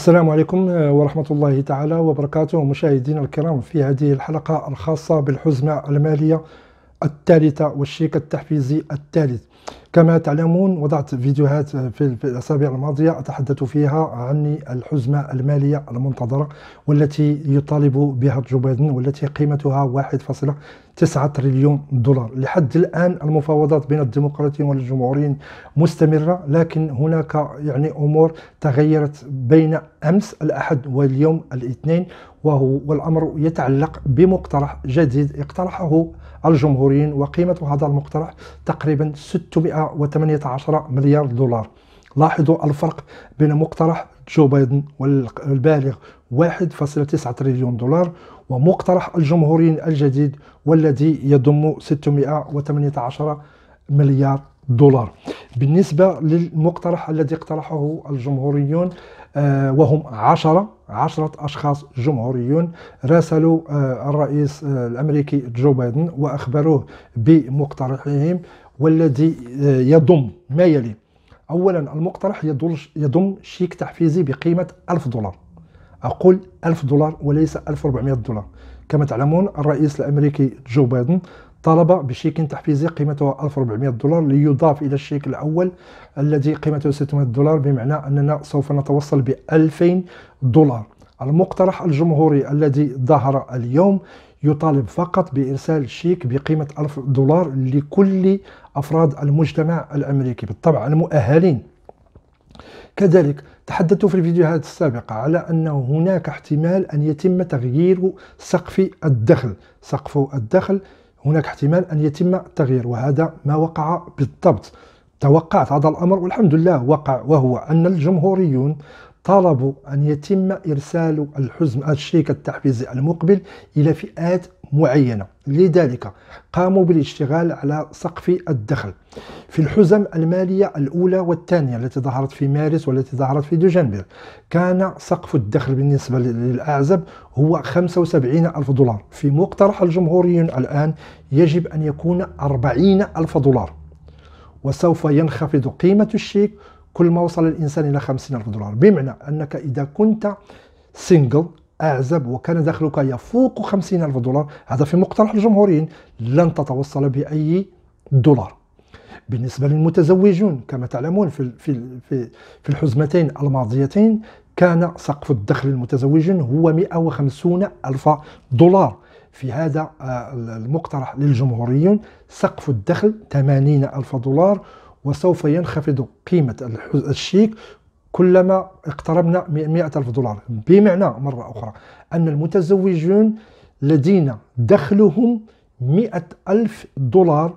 السلام عليكم آه، ورحمة الله تعالى وبركاته مشاهدينا الكرام في هذه الحلقة الخاصة بالحزمة المالية الثالثة والشيك التحفيزي الثالث كما تعلمون وضعت فيديوهات في الأسابيع الماضية أتحدث فيها عن الحزمة المالية المنتظرة والتي يطالب بها جو بايدن والتي قيمتها 1.9 تريليون دولار لحد الآن المفاوضات بين الديمقراطيين والجمهوريين مستمرة لكن هناك يعني أمور تغيرت بين أمس الأحد واليوم الاثنين وهو والأمر يتعلق بمقترح جديد اقترحه الجمهوريين وقيمة هذا المقترح تقريبا 600 118 مليار دولار لاحظوا الفرق بين مقترح جو بايدن والبالغ 1.9 تريليون دولار ومقترح الجمهوريين الجديد والذي يضم 618 مليار دولار بالنسبة للمقترح الذي اقترحه الجمهوريون آه، وهم عشرة عشرة أشخاص جمهوريون راسلوا آه، الرئيس آه، الأمريكي جو بايدن وأخبروه بمقترحهم والذي آه، يضم ما يلي اولا المقترح يضم شيك تحفيزي بقيمه 1000 دولار اقول 1000 دولار وليس 1400 دولار كما تعلمون الرئيس الامريكي جو بايدن طلب بشيك تحفيزي قيمته 1400 دولار ليضاف الى الشيك الاول الذي قيمته 600 دولار بمعنى اننا سوف نتوصل ب 2000 دولار المقترح الجمهوري الذي ظهر اليوم يطالب فقط بإرسال شيك بقيمة 1000 دولار لكل أفراد المجتمع الأمريكي بالطبع المؤهلين كذلك تحدثت في الفيديوهات السابقة على أنه هناك احتمال أن يتم تغيير سقف الدخل سقف الدخل هناك احتمال أن يتم التغيير وهذا ما وقع بالضبط توقعت هذا الأمر والحمد لله وقع وهو أن الجمهوريون طلبوا أن يتم إرسال الحزم الشيك التحفيزي المقبل إلى فئات معينة لذلك قاموا بالاشتغال على سقف الدخل في الحزم المالية الأولى والثانية التي ظهرت في مارس والتي ظهرت في دجنبر كان سقف الدخل بالنسبة للأعزب هو 75 ألف دولار في مقترح الجمهوريين الآن يجب أن يكون 40 ألف دولار وسوف ينخفض قيمة الشيك كل ما وصل الانسان الى 50000 دولار بمعنى انك اذا كنت سنجل اعزب وكان دخلك يفوق 50000 دولار هذا في مقترح الجمهوريين لن تتوصل باي دولار بالنسبه للمتزوجون كما تعلمون في في في, في الحزمتين الماضيتين كان سقف الدخل المتزوج هو 150 ألف دولار في هذا آه، المقترح للجمهوريين سقف الدخل 80 ألف دولار وسوف ينخفض قيمة الشيك كلما اقتربنا من 100 ألف دولار بمعنى مرة أخرى أن المتزوجون الذين دخلهم 100 ألف دولار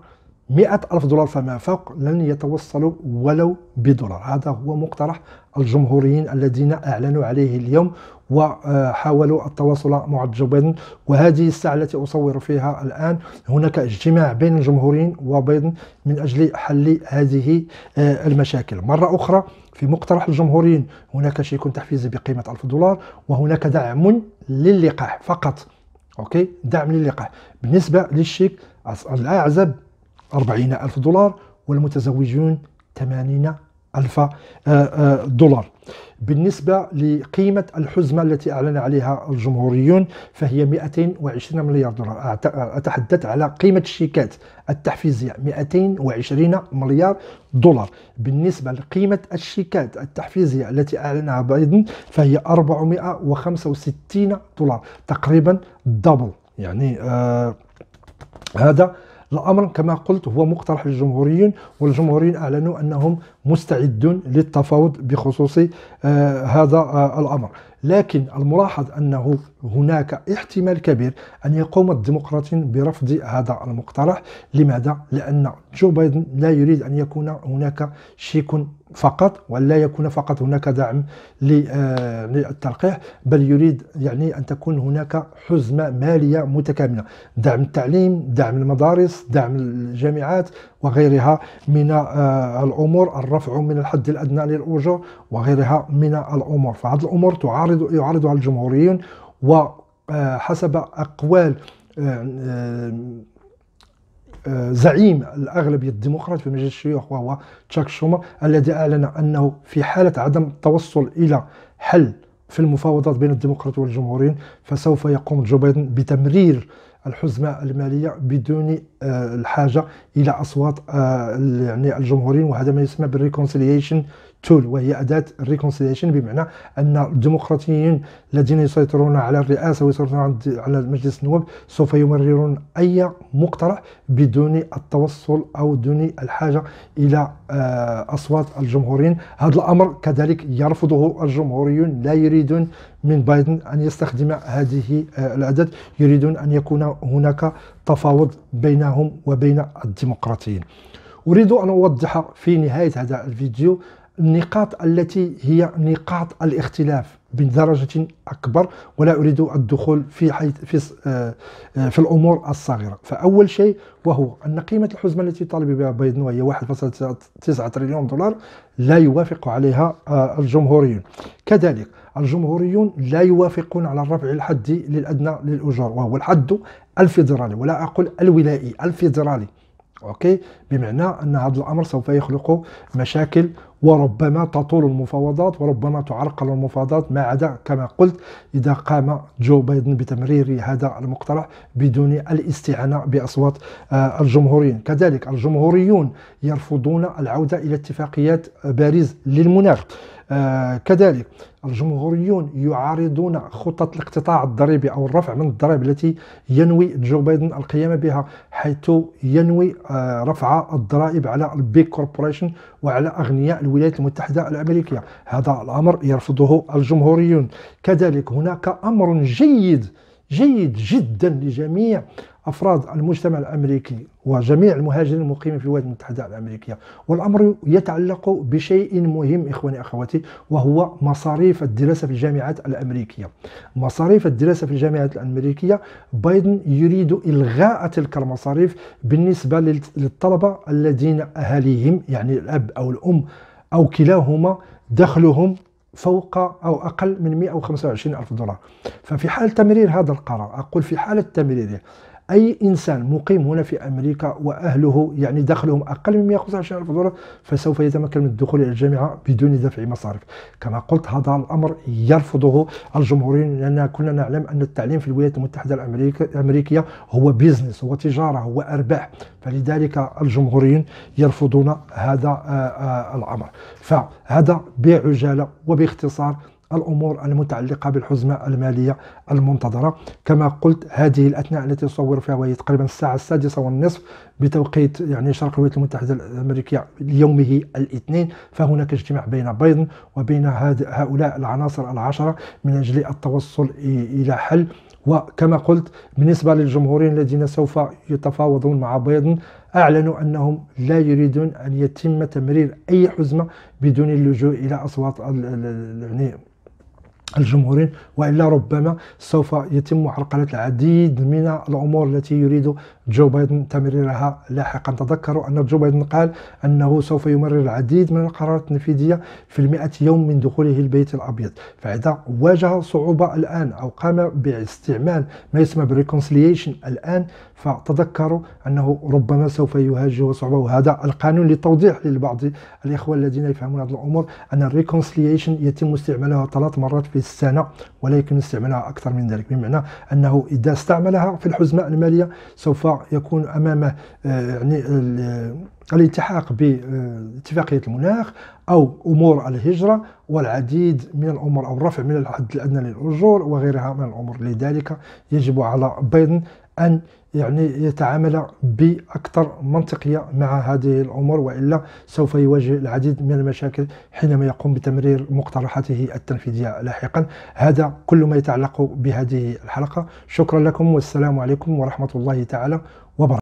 مئة ألف دولار فما فوق لن يتوصلوا ولو بدولار هذا هو مقترح الجمهوريين الذين أعلنوا عليه اليوم وحاولوا التواصل مع جو بايدن وهذه الساعة التي أصور فيها الآن هناك اجتماع بين الجمهوريين وبايدن من أجل حل هذه آه، المشاكل مرة أخرى في مقترح الجمهوريين هناك شيك تحفيزي بقيمة 1000 دولار وهناك دعم للقاح فقط أوكي دعم للقاح بالنسبة للشيك الأعزب 40 ألف دولار والمتزوجون 80 ألف آه، آه، دولار بالنسبة لقيمة الحزمة التي أعلن عليها الجمهوريون فهي 220 مليار دولار أتحدث على قيمة الشيكات التحفيزية 220 مليار دولار بالنسبة لقيمة الشيكات التحفيزية التي أعلنها بايدن فهي 465 دولار تقريبا دبل يعني آه هذا الأمر كما قلت هو مقترح للجمهوريين والجمهوريين أعلنوا أنهم مستعدون للتفاوض بخصوص آه، هذا آه، الأمر لكن الملاحظ أنه هناك احتمال كبير أن يقوم الديمقراطيين برفض هذا المقترح لماذا؟ لأن جو بايدن لا يريد أن يكون هناك شيك فقط ولا يكون فقط هناك دعم آه، للتلقيح بل يريد يعني ان تكون هناك حزمه ماليه متكامله دعم التعليم دعم المدارس دعم الجامعات وغيرها من آه، الامور الرفع من الحد الادنى للاجور وغيرها من الامور فهذه الامور تعارض يعرض يعرض على الجمهوريين وحسب آه، اقوال آه، آه، زعيم الأغلبية الديمقراط في مجلس الشيوخ وهو تشاك شومر الذي أعلن أنه في حالة عدم التوصل إلى حل في المفاوضات بين الديمقراط والجمهوريين فسوف يقوم جو بايدن بتمرير الحزمة المالية بدون الحاجة إلى أصوات يعني الجمهوريين وهذا ما يسمى بالريكونسيليشن تول وهي أداة الريكونسيليشن بمعنى أن الديمقراطيين الذين يسيطرون على الرئاسة ويسيطرون على مجلس النواب سوف يمررون أي مقترح بدون التوصل أو دون الحاجة إلى آه، أصوات الجمهوريين هذا الأمر كذلك يرفضه الجمهوريون لا يريدون من بايدن أن يستخدم هذه آه، الأداة يريدون أن يكون هناك تفاوض بينهم وبين الديمقراطيين أريد أن أوضح في نهاية هذا الفيديو النقاط التي هي نقاط الاختلاف بدرجة أكبر ولا أريد الدخول في حيث في, آه، آه، في الأمور الصغيرة فأول شيء وهو أن قيمة الحزمة التي طالب بها بايدن وهي 1.9 تريليون دولار لا يوافق عليها آه، الجمهوريون كذلك الجمهوريون لا يوافقون على الرفع الحدي للأدنى للأجور وهو الحد الفيدرالي ولا أقول الولائي الفيدرالي اوكي بمعنى ان هذا الامر سوف يخلق مشاكل وربما تطول المفاوضات وربما تعرقل المفاوضات ما عدا كما قلت اذا قام جو بايدن بتمرير هذا المقترح بدون الاستعانه باصوات آه، الجمهوريين، كذلك الجمهوريون يرفضون العوده الى اتفاقيات باريس للمناخ. آه، كذلك الجمهوريون يعارضون خطط الاقتطاع الضريبي او الرفع من الضرائب التي ينوي جو بايدن القيام بها حيث ينوي آه، رفع الضرائب على البيك كوربوريشن وعلى اغنياء الولايات المتحده الامريكيه هذا الامر يرفضه الجمهوريون كذلك هناك امر جيد جيد جدا لجميع أفراد المجتمع الأمريكي وجميع المهاجرين المقيمين في الولايات المتحدة الأمريكية والأمر يتعلق بشيء مهم إخواني أخواتي وهو مصاريف الدراسة في الجامعات الأمريكية مصاريف الدراسة في الجامعات الأمريكية بايدن يريد إلغاء تلك المصاريف بالنسبة للطلبة الذين أهاليهم يعني الأب أو الأم أو كلاهما دخلهم فوق أو أقل من 125 ألف دولار ففي حال تمرير هذا القرار أقول في حالة تمريره أي إنسان مقيم هنا في أمريكا وأهله يعني دخلهم أقل من 115 ألف دولار فسوف يتمكن من الدخول إلى الجامعة بدون دفع مصاريف كما قلت هذا الأمر يرفضه الجمهوريين لأن كلنا نعلم أن التعليم في الولايات المتحدة الأمريكية هو بيزنس هو تجارة هو أرباح فلذلك الجمهوريين يرفضون هذا آه، آه، الأمر فهذا بعجالة وباختصار الأمور المتعلقة بالحزمة المالية المنتظرة كما قلت هذه الأثناء التي نصور فيها وهي تقريبا الساعة السادسة والنصف بتوقيت يعني شرق الولايات المتحدة الأمريكية ليومه الاثنين فهناك اجتماع بين بايدن وبين هؤلاء العناصر العشرة من أجل التوصل إلى حل وكما قلت بالنسبة للجمهوريين الذين سوف يتفاوضون مع بايدن أعلنوا أنهم لا يريدون أن يتم تمرير أي حزمة بدون اللجوء إلى أصوات يعني الجمهورين والا ربما سوف يتم عرقله العديد من الامور التي يريد جو بايدن تمريرها لاحقا تذكروا أن جو بايدن قال أنه سوف يمرر العديد من القرارات التنفيذية في المئة يوم من دخوله البيت الأبيض فإذا واجه صعوبة الآن أو قام باستعمال ما يسمى بالريكونسيليشن الآن فتذكروا أنه ربما سوف يواجه صعوبة وهذا القانون للتوضيح للبعض الإخوة الذين يفهمون هذه الأمور أن الريكونسليشن يتم استعمالها ثلاث مرات في السنة ولا يمكن استعمالها أكثر من ذلك بمعنى أنه إذا استعملها في الحزمة المالية سوف يكون امام آه، يعني الالتحاق باتفاقية المناخ أو أمور الهجرة والعديد من الأمور أو الرفع من الحد الأدنى للأجور وغيرها من الأمور لذلك يجب على بايدن أن يعني يتعامل بأكثر منطقية مع هذه الأمور وإلا سوف يواجه العديد من المشاكل حينما يقوم بتمرير مقترحاته التنفيذية لاحقا هذا كل ما يتعلق بهذه الحلقة شكرا لكم والسلام عليكم ورحمة الله تعالى